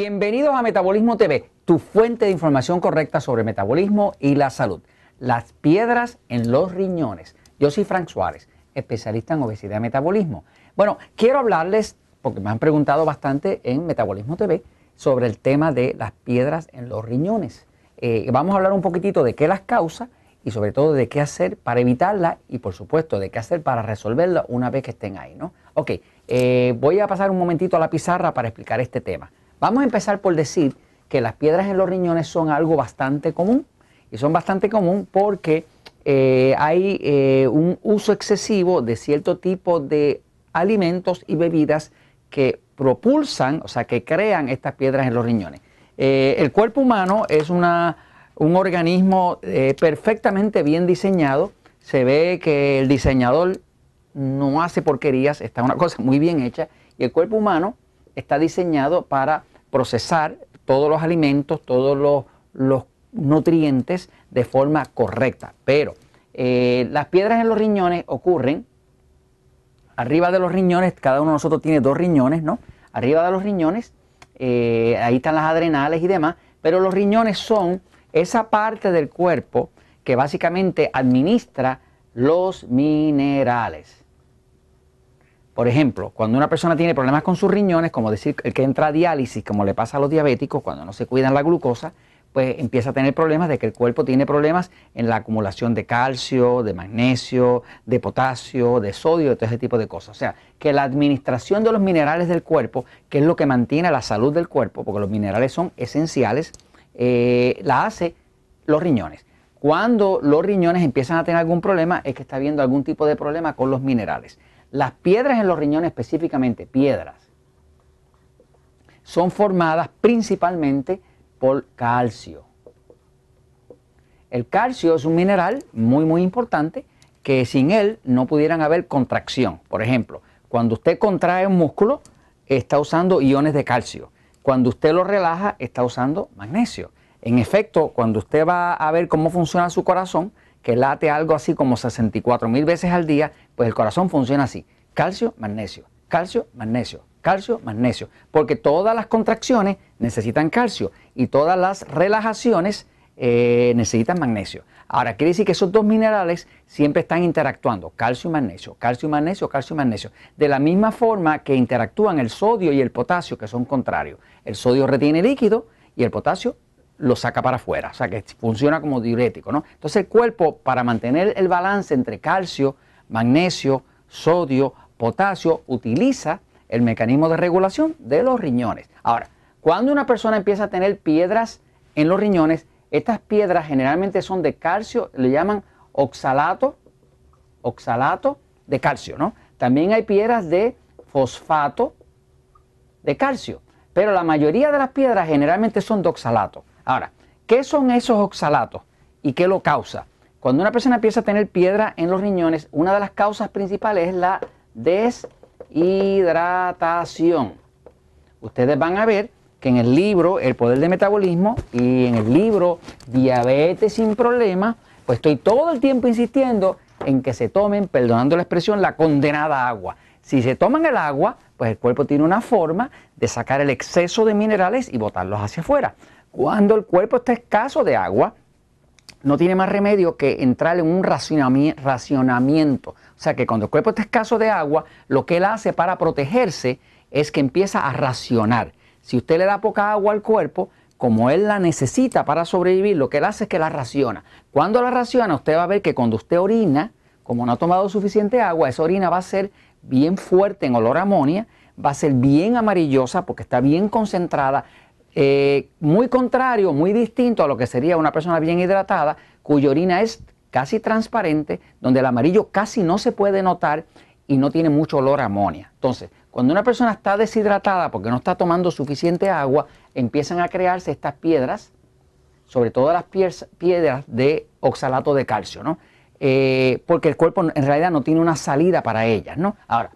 Bienvenidos a Metabolismo TV, tu fuente de información correcta sobre metabolismo y la salud. Las piedras en los riñones. Yo soy Frank Suárez, especialista en obesidad y metabolismo. Bueno, quiero hablarles, porque me han preguntado bastante en Metabolismo TV, sobre el tema de las piedras en los riñones. Eh, vamos a hablar un poquitito de qué las causa y sobre todo de qué hacer para evitarlas y por supuesto de qué hacer para resolverlas una vez que estén ahí, ¿no? Ok, eh, voy a pasar un momentito a la pizarra para explicar este tema. Vamos a empezar por decir que las piedras en los riñones son algo bastante común y son bastante común porque eh, hay eh, un uso excesivo de cierto tipo de alimentos y bebidas que propulsan, o sea, que crean estas piedras en los riñones. Eh, el cuerpo humano es una, un organismo perfectamente bien diseñado. Se ve que el diseñador no hace porquerías, está una cosa muy bien hecha. Y el cuerpo humano está diseñado para procesar todos los alimentos, todos los, nutrientes de forma correcta. Pero eh, las piedras en los riñones ocurren arriba de los riñones, cada uno de nosotros tiene dos riñones, ¿no? Arriba de los riñones, eh, ahí están las adrenales y demás, pero los riñones son esa parte del cuerpo que básicamente administra los minerales. Por ejemplo, cuando una persona tiene problemas con sus riñones, como decir el que entra a diálisis, como le pasa a los diabéticos cuando no se cuidan la glucosa, pues empieza a tener problemas de que el cuerpo tiene problemas en la acumulación de calcio, de magnesio, de potasio, de sodio, todo ese tipo de cosas. O sea, que la administración de los minerales del cuerpo, que es lo que mantiene la salud del cuerpo, porque los minerales son esenciales, eh, la hace los riñones. Cuando los riñones empiezan a tener algún problema, es que está habiendo algún tipo de problema con los minerales. Las piedras en los riñones específicamente, piedras, son formadas principalmente por calcio. El calcio es un mineral muy muy importante que sin él no pudieran haber contracción. Por ejemplo, cuando usted contrae un músculo, está usando iones de calcio. Cuando usted lo relaja, está usando magnesio. En efecto, cuando usted va a ver cómo funciona su corazón, que late algo así como 64 mil veces al día, pues el corazón funciona así. Calcio, magnesio, calcio, magnesio, calcio, magnesio. Porque todas las contracciones necesitan calcio y todas las relajaciones eh, necesitan magnesio. Ahora, quiere decir que esos dos minerales siempre están interactuando, calcio y magnesio, calcio y magnesio, calcio y magnesio. De la misma forma que interactúan el sodio y el potasio, que son contrarios. El sodio retiene líquido y el potasio lo saca para afuera, o sea que funciona como diurético, ¿no? Entonces el cuerpo para mantener el balance entre calcio, magnesio, sodio, potasio, utiliza el mecanismo de regulación de los riñones. Ahora, cuando una persona empieza a tener piedras en los riñones, estas piedras generalmente son de calcio, le llaman oxalato, oxalato de calcio, ¿no? También hay piedras de fosfato de calcio, pero la mayoría de las piedras generalmente son de oxalato. Ahora, ¿qué son esos oxalatos y qué lo causa? Cuando una persona empieza a tener piedra en los riñones, una de las causas principales es la deshidratación. Ustedes van a ver que en el libro El Poder del Metabolismo y en el libro Diabetes sin Problemas, pues estoy todo el tiempo insistiendo en que se tomen, perdonando la expresión, la condenada agua. Si se toman el agua, pues el cuerpo tiene una forma de sacar el exceso de minerales y botarlos hacia afuera. Cuando el cuerpo está escaso de agua, no tiene más remedio que entrar en un racionamiento. O sea que cuando el cuerpo está escaso de agua, lo que él hace para protegerse es que empieza a racionar. Si usted le da poca agua al cuerpo, como él la necesita para sobrevivir, lo que él hace es que la raciona. Cuando la raciona, usted va a ver que cuando usted orina, como no ha tomado suficiente agua, esa orina va a ser bien fuerte en olor a amonia, va a ser bien amarillosa porque está bien concentrada, eh, muy contrario, muy distinto a lo que sería una persona bien hidratada, cuya orina es casi transparente, donde el amarillo casi no se puede notar y no tiene mucho olor a amonia. Entonces, cuando una persona está deshidratada porque no está tomando suficiente agua, empiezan a crearse estas piedras, sobre todo las piedras de oxalato de calcio, ¿no? Eh, porque el cuerpo en realidad no tiene una salida para ellas, ¿no? Ahora,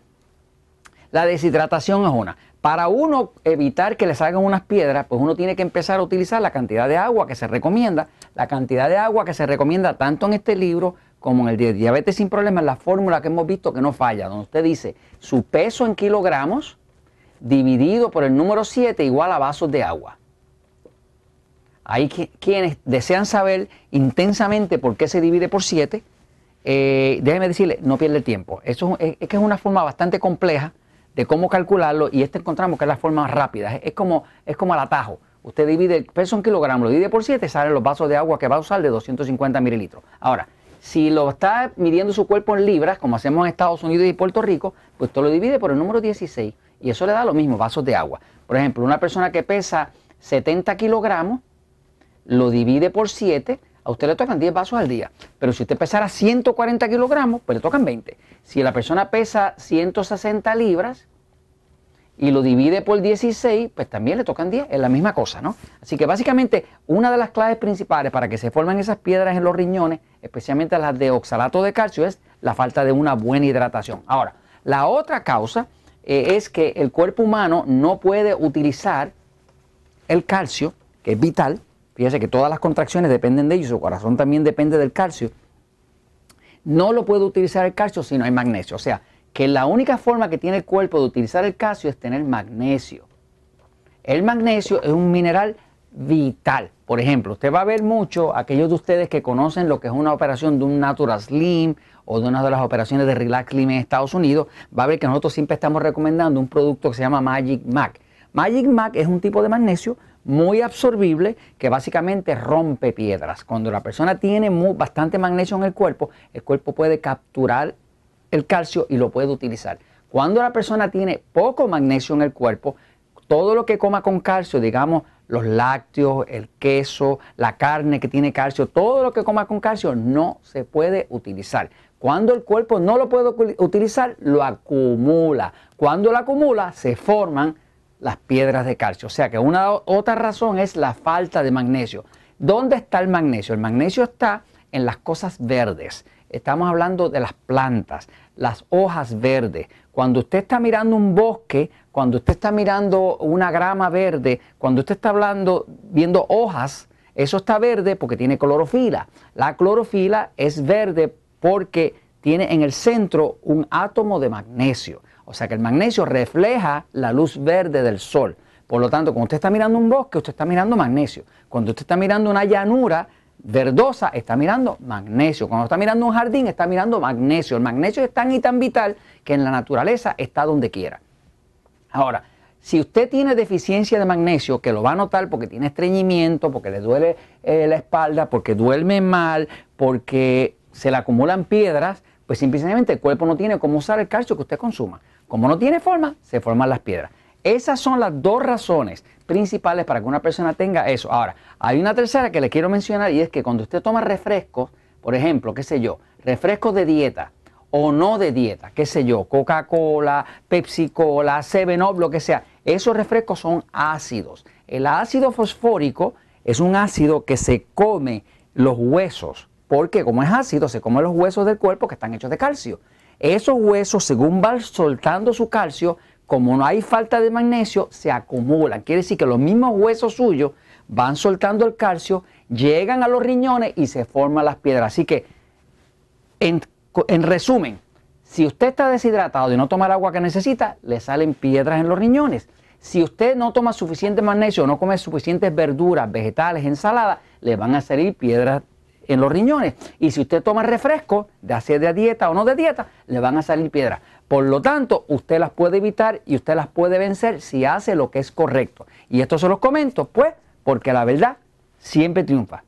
la deshidratación es una. Para uno evitar que le salgan unas piedras, pues uno tiene que empezar a utilizar la cantidad de agua que se recomienda, la cantidad de agua que se recomienda tanto en este libro como en el de diabetes sin problemas, la fórmula que hemos visto que no falla, donde usted dice su peso en kilogramos dividido por el número 7 igual a vasos de agua. Hay quienes desean saber intensamente por qué se divide por 7. Eh, déjeme decirle, no pierde tiempo. Eso es que es una forma bastante compleja de cómo calcularlo y este encontramos que es la forma más rápida. Es como, es como el atajo. Usted divide el peso en kilogramos, lo divide por 7, salen los vasos de agua que va a usar de 250 mililitros. Ahora, si lo está midiendo su cuerpo en libras, como hacemos en Estados Unidos y Puerto Rico, pues usted lo divide por el número 16 y eso le da lo mismo, vasos de agua. Por ejemplo, una persona que pesa 70 kilogramos, lo divide por 7, a usted le tocan 10 vasos al día. Pero si usted pesara 140 kilogramos, pues le tocan 20. Si la persona pesa 160 libras y lo divide por 16, pues también le tocan 10, es la misma cosa, ¿no? Así que básicamente una de las claves principales para que se formen esas piedras en los riñones, especialmente las de oxalato de calcio, es la falta de una buena hidratación. Ahora, la otra causa eh, es que el cuerpo humano no puede utilizar el calcio, que es vital, fíjese que todas las contracciones dependen de ello, su corazón también depende del calcio, no lo puede utilizar el calcio si no hay magnesio. O sea, que la única forma que tiene el cuerpo de utilizar el calcio es tener magnesio. El magnesio es un mineral vital. Por ejemplo, usted va a ver mucho aquellos de ustedes que conocen lo que es una operación de un Natural Slim o de una de las operaciones de Relax Slim en Estados Unidos, va a ver que nosotros siempre estamos recomendando un producto que se llama Magic Mac. Magic Mac es un tipo de magnesio muy absorbible que básicamente rompe piedras. Cuando la persona tiene bastante magnesio en el cuerpo, el cuerpo puede capturar el calcio y lo puede utilizar. Cuando la persona tiene poco magnesio en el cuerpo, todo lo que coma con calcio, digamos los lácteos, el queso, la carne que tiene calcio, todo lo que coma con calcio no se puede utilizar. Cuando el cuerpo no lo puede utilizar, lo acumula. Cuando lo acumula, se forman las piedras de calcio. O sea que una otra razón es la falta de magnesio. ¿Dónde está el magnesio? El magnesio está en las cosas verdes. Estamos hablando de las plantas, las hojas verdes. Cuando usted está mirando un bosque, cuando usted está mirando una grama verde, cuando usted está hablando, viendo hojas, eso está verde porque tiene clorofila. La clorofila es verde porque tiene en el centro un átomo de magnesio. O sea que el magnesio refleja la luz verde del sol. Por lo tanto, cuando usted está mirando un bosque, usted está mirando magnesio. Cuando usted está mirando una llanura verdosa, está mirando magnesio. Cuando está mirando un jardín, está mirando magnesio. El magnesio es tan y tan vital que en la naturaleza está donde quiera. Ahora, si usted tiene deficiencia de magnesio, que lo va a notar porque tiene estreñimiento, porque le duele eh, la espalda, porque duerme mal, porque se le acumulan piedras, pues simplemente el cuerpo no tiene cómo usar el calcio que usted consuma. Como no tiene forma, se forman las piedras. Esas son las dos razones principales para que una persona tenga eso. Ahora, hay una tercera que le quiero mencionar y es que cuando usted toma refrescos, por ejemplo, qué sé yo, refrescos de dieta o no de dieta, qué sé yo, Coca-Cola, Pepsi-Cola, 7-Up, lo que sea, esos refrescos son ácidos. El ácido fosfórico es un ácido que se come los huesos porque como es ácido, se come los huesos del cuerpo que están hechos de calcio. Esos huesos, según van soltando su calcio, como no hay falta de magnesio, se acumulan. Quiere decir que los mismos huesos suyos van soltando el calcio, llegan a los riñones y se forman las piedras. Así que, en, en resumen, si usted está deshidratado y no toma el agua que necesita, le salen piedras en los riñones. Si usted no toma suficiente magnesio, no come suficientes verduras, vegetales, ensaladas, le van a salir piedras en los riñones. Y si usted toma refresco, de hacer de dieta o no de dieta, le van a salir piedras. Por lo tanto, usted las puede evitar y usted las puede vencer si hace lo que es correcto. Y esto se los comento, pues, porque la verdad siempre triunfa.